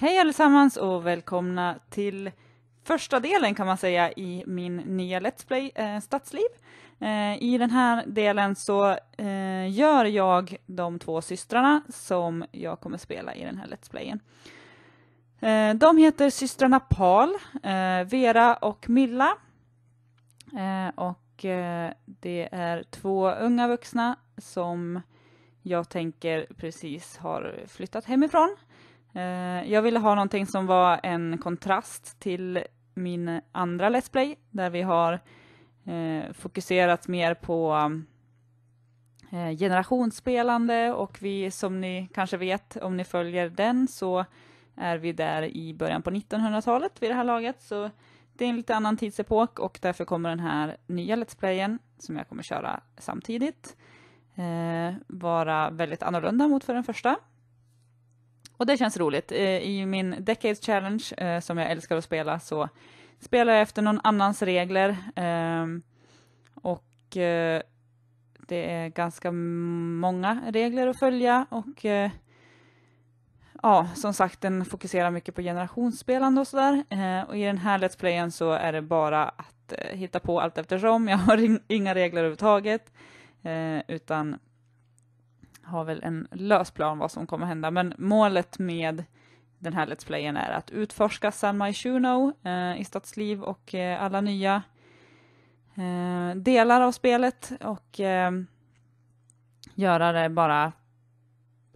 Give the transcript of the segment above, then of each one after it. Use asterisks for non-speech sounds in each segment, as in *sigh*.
Hej allesammans och välkomna till första delen kan man säga i min nya Let's Play eh, Stadsliv. Eh, I den här delen så eh, gör jag de två systrarna som jag kommer spela i den här Let's Playen. Eh, de heter systrarna Paul, eh, Vera och Milla. Eh, och eh, det är två unga vuxna som jag tänker precis har flyttat hemifrån. Eh, Eh, jag ville ha någonting som var en kontrast till min andra Let's Play där vi har eh, fokuserat mer på eh, generationsspelande och vi som ni kanske vet om ni följer den så är vi där i början på 1900-talet vid det här laget så det är en lite annan tidsepok och därför kommer den här nya Let's Playen som jag kommer köra samtidigt vara väldigt annorlunda mot för den första och det känns roligt. Eh, I min Decades Challenge, eh, som jag älskar att spela, så spelar jag efter någon annans regler. Ehm, och eh, det är ganska många regler att följa och ja, som sagt, den fokuserar mycket på generationsspelande och sådär. och i den här Let's Playen så är det bara att hitta på allt eftersom. Jag har *laughs* inga regler överhuvudtaget, eh, utan har väl en lös plan vad som kommer hända, men målet med den här Let's Playen är att utforska San Mai Shuno eh, i stadsliv och eh, alla nya eh, delar av spelet och eh, göra det bara,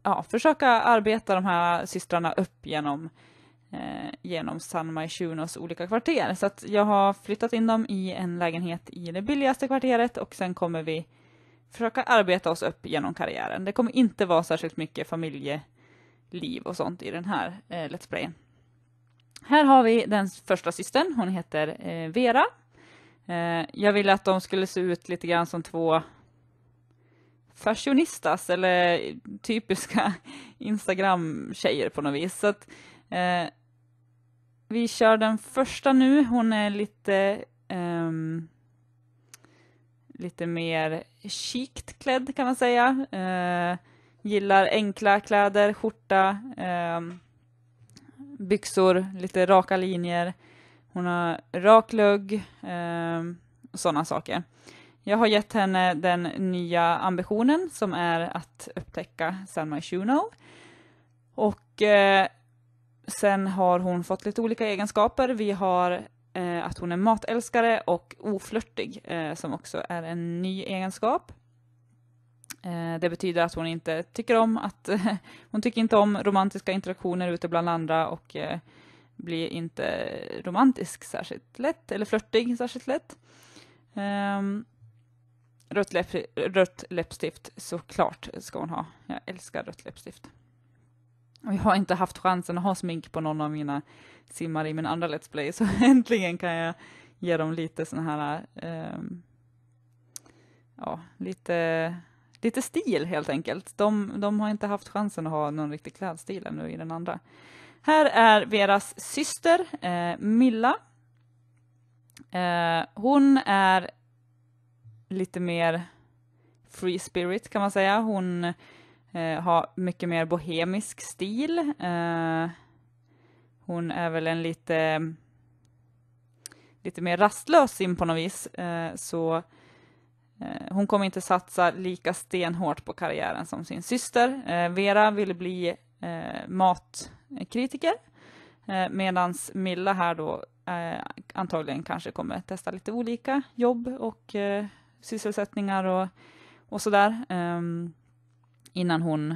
ja, försöka arbeta de här systrarna upp genom eh, genom San Mai Shunos olika kvarter. Så jag har flyttat in dem i en lägenhet i det billigaste kvarteret och sen kommer vi försöka arbeta oss upp genom karriären. Det kommer inte vara särskilt mycket familjeliv och sånt i den här eh, Let's Playen. Här har vi den första systern, hon heter eh, Vera. Eh, jag ville att de skulle se ut lite grann som två fashionistas eller typiska *laughs* Instagram-tjejer på något vis. Så att, eh, vi kör den första nu, hon är lite um, lite mer chikt klädd kan man säga. Eh, gillar enkla kläder, skjorta, eh, byxor, lite raka linjer. Hon har rak lugg, eh, sådana saker. Jag har gett henne den nya ambitionen som är att upptäcka San Shuno. Och eh, sen har hon fått lite olika egenskaper. Vi har eh, att hon är matälskare och oflörtig, eh, som också är en ny egenskap. Eh, det betyder att hon inte tycker om att *laughs* hon tycker inte om romantiska interaktioner ute bland andra och eh, blir inte romantisk särskilt lätt, eller flörtig särskilt lätt. Ehm, rött, läpp, rött läppstift såklart ska hon ha. Jag älskar rött läppstift. Och jag har inte haft chansen att ha smink på någon av mina simmar i min andra Let's Play, så *laughs* äntligen kan jag ge dem lite sån här, eh, ja, lite, lite stil helt enkelt. De, de har inte haft chansen att ha någon riktig klädstil ännu i den andra. Här är Veras syster, eh, Milla. Eh, hon är lite mer free spirit kan man säga. Hon Eh, ha mycket mer bohemisk stil. Eh, hon är väl en lite, lite mer rastlös in på något vis, eh, så eh, hon kommer inte satsa lika stenhårt på karriären som sin syster. Eh, Vera vill bli matkritiker, medan Milla här då antagligen kanske kommer testa lite olika jobb och sysselsättningar och, och sådär. Um, innan hon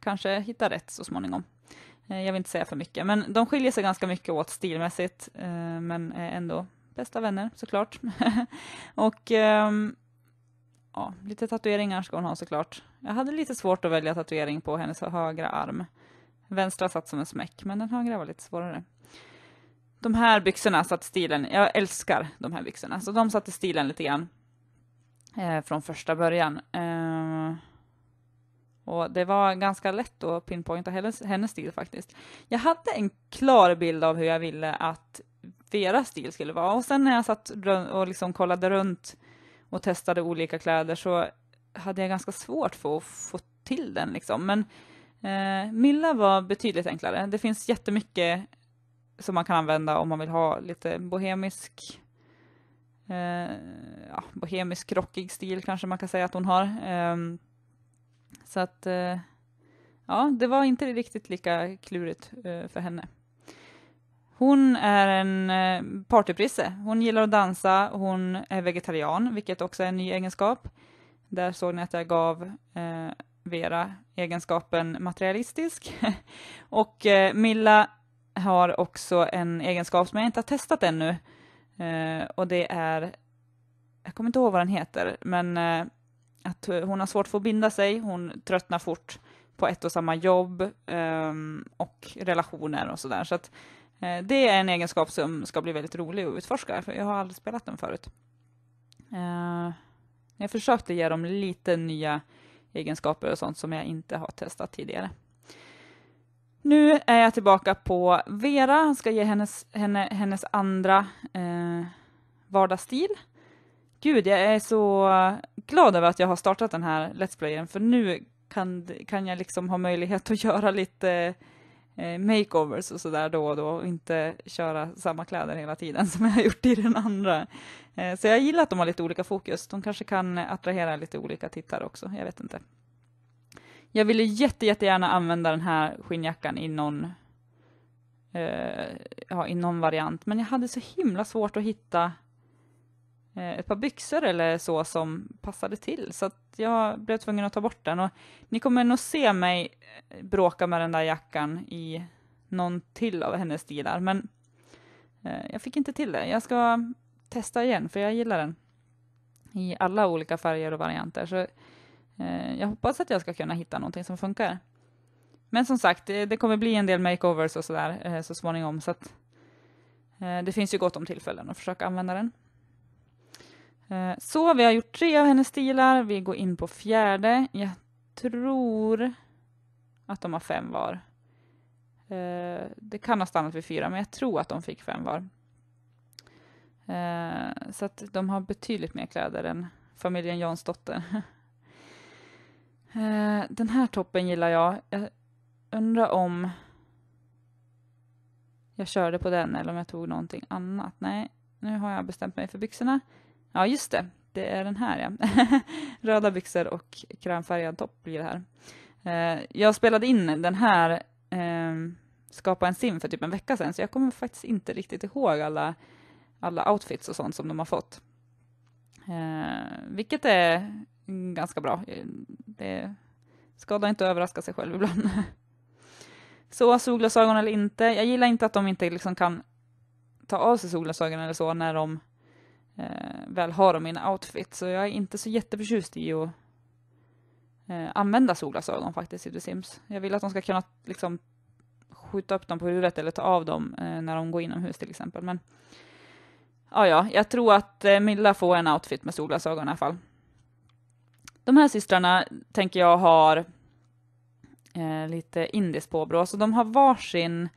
kanske hittar rätt så småningom. Eh, jag vill inte säga för mycket, men de skiljer sig ganska mycket åt stilmässigt, eh, men är ändå bästa vänner såklart. *laughs* och ehm, ja, lite tatueringar ska hon ha såklart. Jag hade lite svårt att välja tatuering på hennes högra arm. Vänstra satt som en smäck, men den högra var lite svårare. De här byxorna satt stilen, jag älskar de här byxorna, så de satte stilen lite grann eh, från första början. Eh, och det var ganska lätt att pinpointa hennes, hennes stil faktiskt. Jag hade en klar bild av hur jag ville att Veras stil skulle vara och sen när jag satt och liksom kollade runt och testade olika kläder så hade jag ganska svårt för att få till den liksom. Men eh, Milla var betydligt enklare. Det finns jättemycket som man kan använda om man vill ha lite bohemisk eh, ja, bohemisk rockig stil kanske man kan säga att hon har. Eh, så att eh, ja, det var inte riktigt lika klurigt eh, för henne. Hon är en eh, partyprisse. Hon gillar att dansa, hon är vegetarian, vilket också är en ny egenskap. Där såg ni att jag gav Vera egenskapen materialistisk. *laughs* och eh, Milla har också en egenskap som jag inte har testat ännu eh, och det är, jag kommer inte ihåg vad den heter, men eh, att hon har svårt för att binda sig, hon tröttnar fort på ett och samma jobb um, och relationer och sådär. Så att uh, det är en egenskap som ska bli väldigt rolig att utforska, för jag har aldrig spelat den förut. Uh, jag försökte ge dem lite nya egenskaper och sånt som jag inte har testat tidigare. Nu är jag tillbaka på Vera, jag ska ge hennes, henne, hennes andra eh, vardagsstil. Gud, jag är så glad över att jag har startat den här Let's Playen för nu kan, kan jag liksom ha möjlighet att göra lite eh, makeovers och sådär då och då och inte köra samma kläder hela tiden *laughs* som jag har gjort i den andra. Eh, så jag gillar att de har lite olika fokus. De kanske kan attrahera lite olika tittare också, jag vet inte. Jag ville jätte, jättegärna använda den här skinnjackan i någon, eh, ja, i någon variant, men jag hade så himla svårt att hitta Eh, ett par byxor eller så som passade till så att jag blev tvungen att ta bort den och ni kommer nog se mig eh, bråka med den där jackan i någon till av hennes stilar men eh, jag fick inte till det. Jag ska testa igen för jag gillar den i alla olika färger och varianter så jag hoppas att jag ska kunna hitta någonting som funkar. Men som sagt, det kommer bli en del makeovers och sådär så småningom så att det finns ju gott om tillfällen att försöka använda den. Eh, så vi har gjort tre av hennes stilar. Vi går in på fjärde. Jag tror att de har fem var. Eh, det kan ha stannat vid fyra, men jag tror att de fick fem var. Eh, så att de har betydligt mer kläder än familjen Jansdotter. *laughs* Den här toppen gillar jag. Jag undrar om jag körde på den eller om jag tog någonting annat. Nej, nu har jag bestämt mig för byxorna. Ja, just det. Det är den här ja. *laughs* Röda byxor och krämfärgad topp blir det här. Eh, jag spelade in den här eh, Skapa en sim för typ en vecka sedan, så jag kommer faktiskt inte riktigt ihåg alla, alla outfits och sånt som de har fått. Eh, vilket är ganska bra. Det skadar inte att överraska sig själv ibland. *laughs* så, solglasögon eller inte. Jag gillar inte att de inte liksom kan ta av sig solglasögonen eller så när de eh, väl har dem i en outfit. Så jag är inte så jätteförtjust i att eh, använda solglasögon faktiskt i The Sims. Jag vill att de ska kunna liksom, skjuta upp dem på huvudet eller ta av dem eh, när de går inomhus till exempel. Men ah, ja, jag tror att eh, Milla får en outfit med solglasögon i alla fall. De här systrarna tänker jag har eh, lite indiskt påbrå, så de har varsin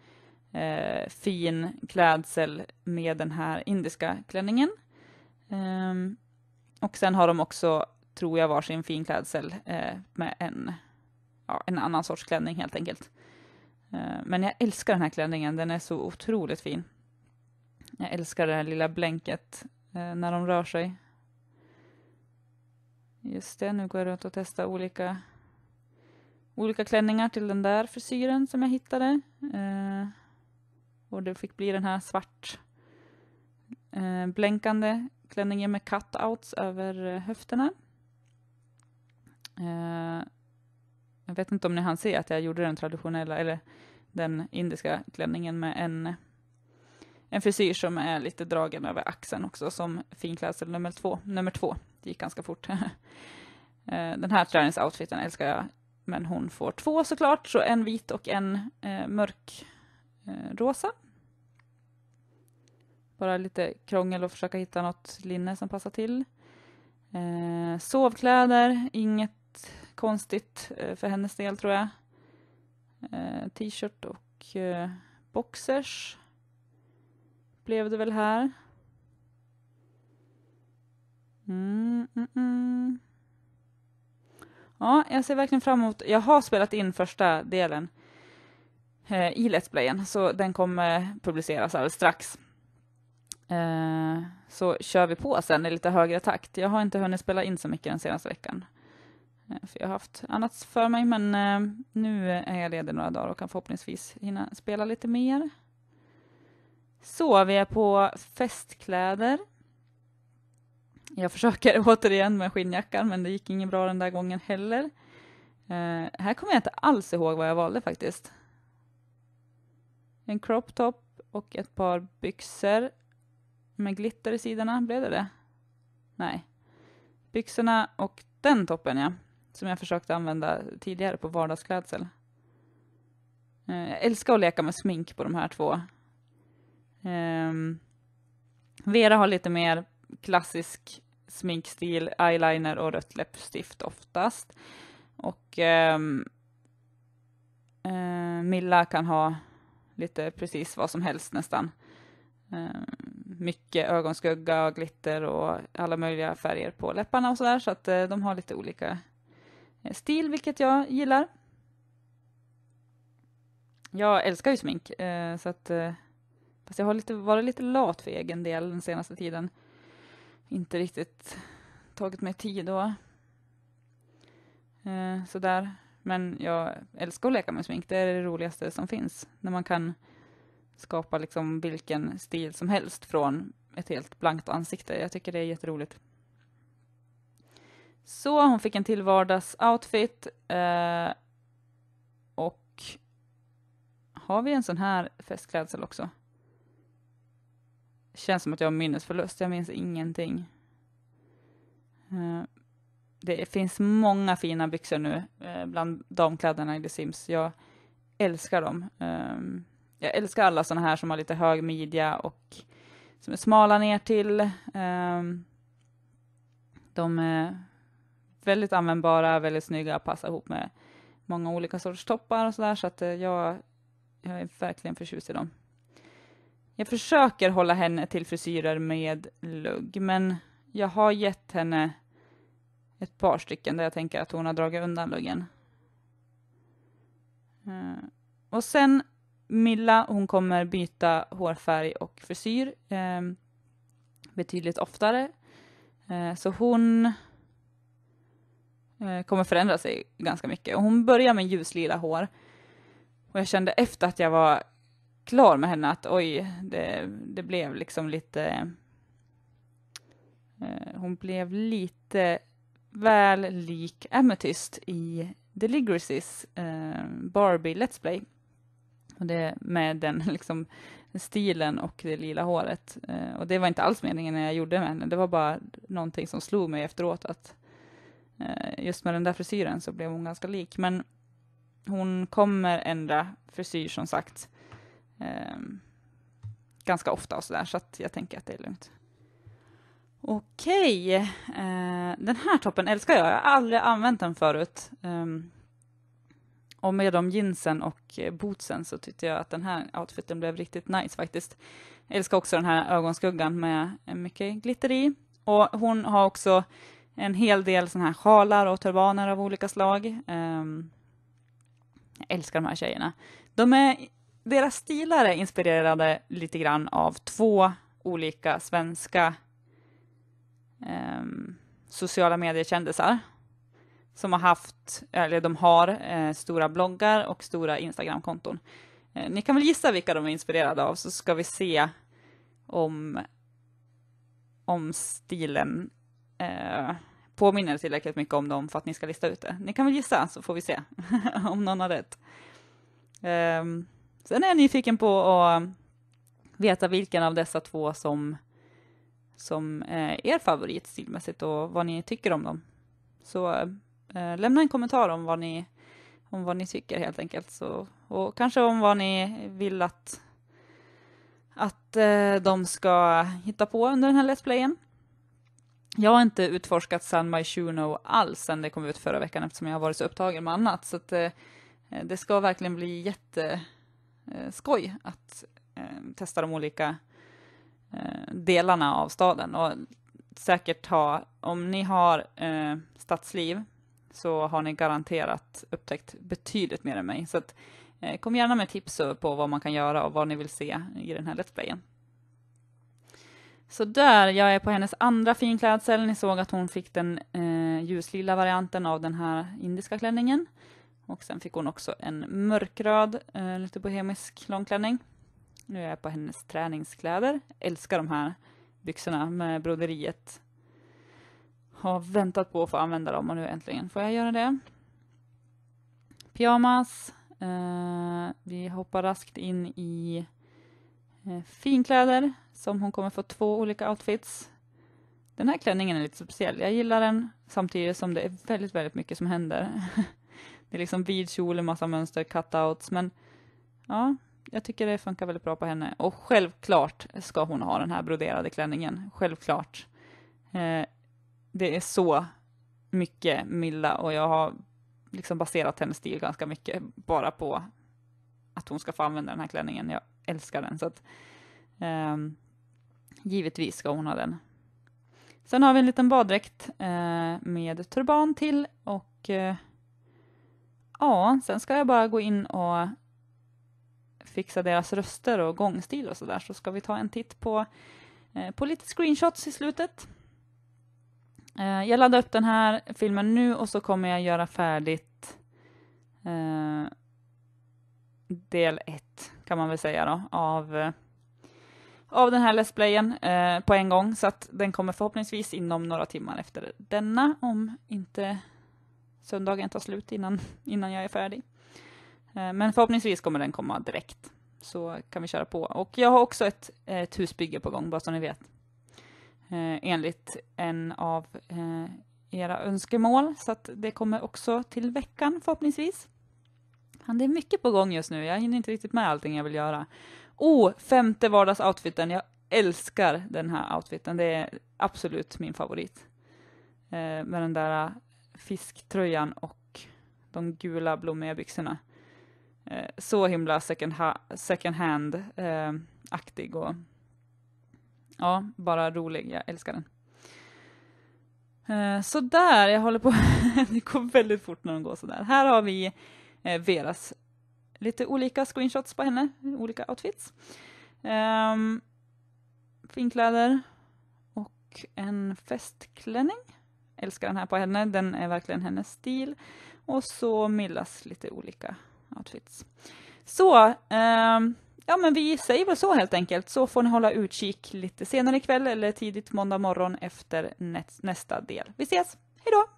eh, fin klädsel med den här indiska klänningen. Um, och sen har de också, tror jag, varsin fin klädsel eh, med en, ja, en annan sorts klänning helt enkelt. Eh, men jag älskar den här klänningen, den är så otroligt fin. Jag älskar det här lilla blänket eh, när de rör sig. Just det, nu går jag runt och testar olika, olika klänningar till den där frisyren som jag hittade. Ehm, och det fick bli den här svart eh, blänkande klänningen med cutouts över eh, höfterna. Eh, jag vet inte om ni hann se att jag gjorde den traditionella, eller den indiska klänningen med en, en frisyr som är lite dragen över axeln också, som finklädsel nummer två. Nummer två, det gick ganska fort. *laughs* Eh, den här träningsoutfiten älskar jag, men hon får två såklart, så en vit och en eh, mörk rosa bara lite krångel och försöka hitta något linne som passar till. Eh, sovkläder, inget konstigt eh, för hennes del tror jag. Eh, T-shirt och eh, boxers blev det väl här. Mm, mm, mm. Ja, jag ser verkligen fram emot. Jag har spelat in första delen eh, i Let's Playen, så den kommer publiceras alldeles strax. Eh, så kör vi på sen i lite högre takt. Jag har inte hunnit spela in så mycket den senaste veckan. Eh, för jag har haft annat för mig, men eh, nu är jag ledig några dagar och kan förhoppningsvis hinna spela lite mer. Så, vi är på festkläder. Jag försöker *laughs* återigen med skinnjackan, men det gick inget bra den där gången heller. här kommer jag inte alls ihåg vad jag valde faktiskt. En crop top och ett par byxor med glitter i sidorna, blev det det? Nej. Byxorna och den toppen ja, som jag försökte använda tidigare på vardagsklädsel. Eh, jag älskar att leka med smink på de här två. Ehm, Vera har lite mer klassisk sminkstil, eyeliner och rött läppstift oftast. Och ehm, eh, Milla kan ha lite precis vad som helst nästan. Ehm, mycket ögonskugga och glitter och alla möjliga färger på läpparna och sådär. Så att eh, de har lite olika eh, stil, vilket jag gillar. Jag älskar ju smink, eh, så att Fast jag har lite, varit lite lat för egen del den senaste tiden. Inte riktigt tagit mig tid då. sådär. Men jag älskar att leka med smink. Det är det roligaste som finns. När man kan skapa liksom vilken stil som helst från ett helt blankt ansikte. Jag tycker det är jätteroligt. Så hon fick en till vardagsoutfit. Eh, och har vi en sån här festklädsel också? Känns som att jag har minnesförlust, jag minns ingenting. Eh, det finns många fina byxor nu eh, bland damkläderna i The Sims. Jag älskar dem. Ehm, jag älskar alla sådana här som har lite hög midja och som är smala ner till. Ehm, de är väldigt användbara, väldigt snygga, passar ihop med många olika sorters toppar och sådär, så att eh, jag, jag är verkligen förtjust i dem. Jag försöker hålla henne till frisyrer med lugg, men jag har gett henne ett par stycken där jag tänker att hon har dragit undan luggen. Eh, och sen Milla, hon kommer byta hårfärg och frisyr eh, betydligt oftare. Eh, så hon eh, kommer förändra sig ganska mycket. Och hon börjar med ljuslila hår. Och jag kände efter att jag var klar med henne att oj, det, det blev liksom lite... Eh, hon blev lite väl lik Amethyst i Deligreases eh, Barbie Let's Play. Och det, med den *laughs* liksom, stilen och det lila håret. Eh, och det var inte alls meningen när jag gjorde med henne, det var bara någonting som slog mig efteråt att eh, just med den där frisyren så blev hon ganska lik. Men hon kommer ändra frisyr som sagt eh, ganska ofta och sådär, så att jag tänker att det är lugnt. Okej, eh, den här toppen älskar jag. Jag har aldrig använt den förut. Um, och med de jeansen och eh, bootsen så tyckte jag att den här outfiten blev riktigt nice faktiskt. Jag älskar också den här ögonskuggan med eh, mycket glitter i. Och hon har också en hel del sådana här sjalar och turbaner av olika slag. Um, jag älskar de här tjejerna. De är, deras stilar är inspirerade lite grann av två olika svenska um, sociala mediekändisar som har haft, eller de har, eh, stora bloggar och stora Instagramkonton. Eh, ni kan väl gissa vilka de är inspirerade av så ska vi se om, om stilen eh, påminner tillräckligt mycket om dem för att ni ska lista ut det. Ni kan väl gissa så får vi se *laughs* om någon har rätt. Eh, sen är jag nyfiken på att veta vilken av dessa två som, som är eh, er favorit stilmässigt och vad ni tycker om dem. Så eh, eh, lämna en kommentar om vad ni, om vad ni tycker helt enkelt. Så, och kanske om vad ni vill att, att eh, de ska hitta på under den här Let's Playen. Jag har inte utforskat San Myshuno alls sen det kom ut förra veckan eftersom jag har varit så upptagen med annat. Så att, eh, det ska verkligen bli jätteskoj eh, att eh, testa de olika eh, delarna av staden och säkert ha, om ni har eh, stadsliv så har ni garanterat upptäckt betydligt mer än mig. Så att, eh, kom gärna med tips på vad man kan göra och vad ni vill se i den här Let's Playen. Så där, jag är på hennes andra finklädsel. Ni såg att hon fick den eh, ljuslila varianten av den här indiska klänningen. Och sen fick hon också en mörkröd, eh, lite bohemisk långklänning. Nu är jag på hennes träningskläder. Älskar de här byxorna med broderiet har väntat på att få använda dem och nu äntligen får jag göra det. Pyjamas. Eh, vi hoppar raskt in i eh, finkläder som hon kommer få två olika outfits. Den här klänningen är lite speciell. Jag gillar den samtidigt som det är väldigt, väldigt mycket som händer. *laughs* det är liksom vid kjol, massa mönster, cutouts, men ja, jag tycker det funkar väldigt bra på henne. Och självklart ska hon ha den här broderade klänningen. Självklart. Eh, det är så mycket Milla och jag har liksom baserat hennes stil ganska mycket bara på att hon ska få använda den här klänningen. Jag älskar den så att um, givetvis ska hon ha den. Sen har vi en liten baddräkt eh, med turban till och eh, ja, sen ska jag bara gå in och fixa deras röster och gångstil och sådär så ska vi ta en titt på, eh, på lite screenshots i slutet. Eh, jag laddar upp den här filmen nu och så kommer jag göra färdigt eh, del 1 kan man väl säga då av, eh, av den här Let's eh, på en gång så att den kommer förhoppningsvis inom några timmar efter denna om inte söndagen tar slut innan, innan jag är färdig. Eh, men förhoppningsvis kommer den komma direkt så kan vi köra på. Och jag har också ett, ett husbygge på gång bara så ni vet. Eh, enligt en av eh, era önskemål. Så att det kommer också till veckan förhoppningsvis. det är mycket på gång just nu. Jag hinner inte riktigt med allting jag vill göra. Oh, femte vardagsoutfiten. Jag älskar den här outfiten. Det är absolut min favorit. Eh, med den där fisktröjan och de gula blommiga byxorna. så himla second, ha second hand-aktig och ja, bara rolig. Jag älskar den. Eh, sådär, jag håller på. *laughs* det går väldigt fort när de går sådär. Här har vi eh, Veras lite olika screenshots på henne, olika outfits. Um, finkläder och en festklänning. Älskar den här på henne, den är verkligen hennes stil. Och så Millas lite olika outfits. Så um, Ja, men vi säger väl så helt enkelt, så får ni hålla utkik lite senare ikväll eller tidigt måndag morgon efter nästa del. Vi ses! Hej då!